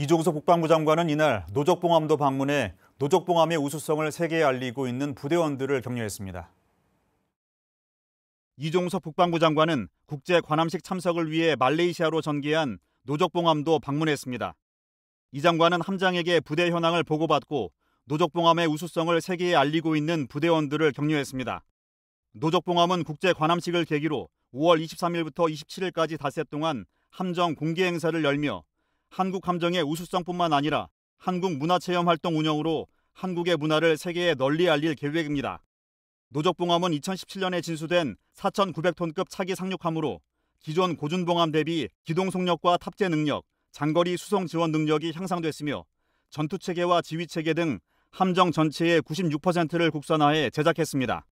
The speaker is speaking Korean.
이종석 국방부 장관은 이날 노적봉암도 방문해 노적봉암의 우수성을 세계에 알리고 있는 부대원들을 격려했습니다. 이종석 국방부 장관은 국제 관함식 참석을 위해 말레이시아로 전개한 노적봉암도 방문했습니다. 이 장관은 함장에게 부대 현황을 보고받고 노적봉암의 우수성을 세계에 알리고 있는 부대원들을 격려했습니다. 노적봉암은 국제 관함식을 계기로 5월 23일부터 27일까지 닷새 동안 함정 공개 행사를 열며 한국 함정의 우수성뿐만 아니라 한국 문화체험 활동 운영으로 한국의 문화를 세계에 널리 알릴 계획입니다. 노적봉함은 2017년에 진수된 4,900톤급 차기 상륙함으로 기존 고준봉함 대비 기동 속력과 탑재 능력, 장거리 수송 지원 능력이 향상됐으며 전투 체계와 지휘 체계 등 함정 전체의 96%를 국산화해 제작했습니다.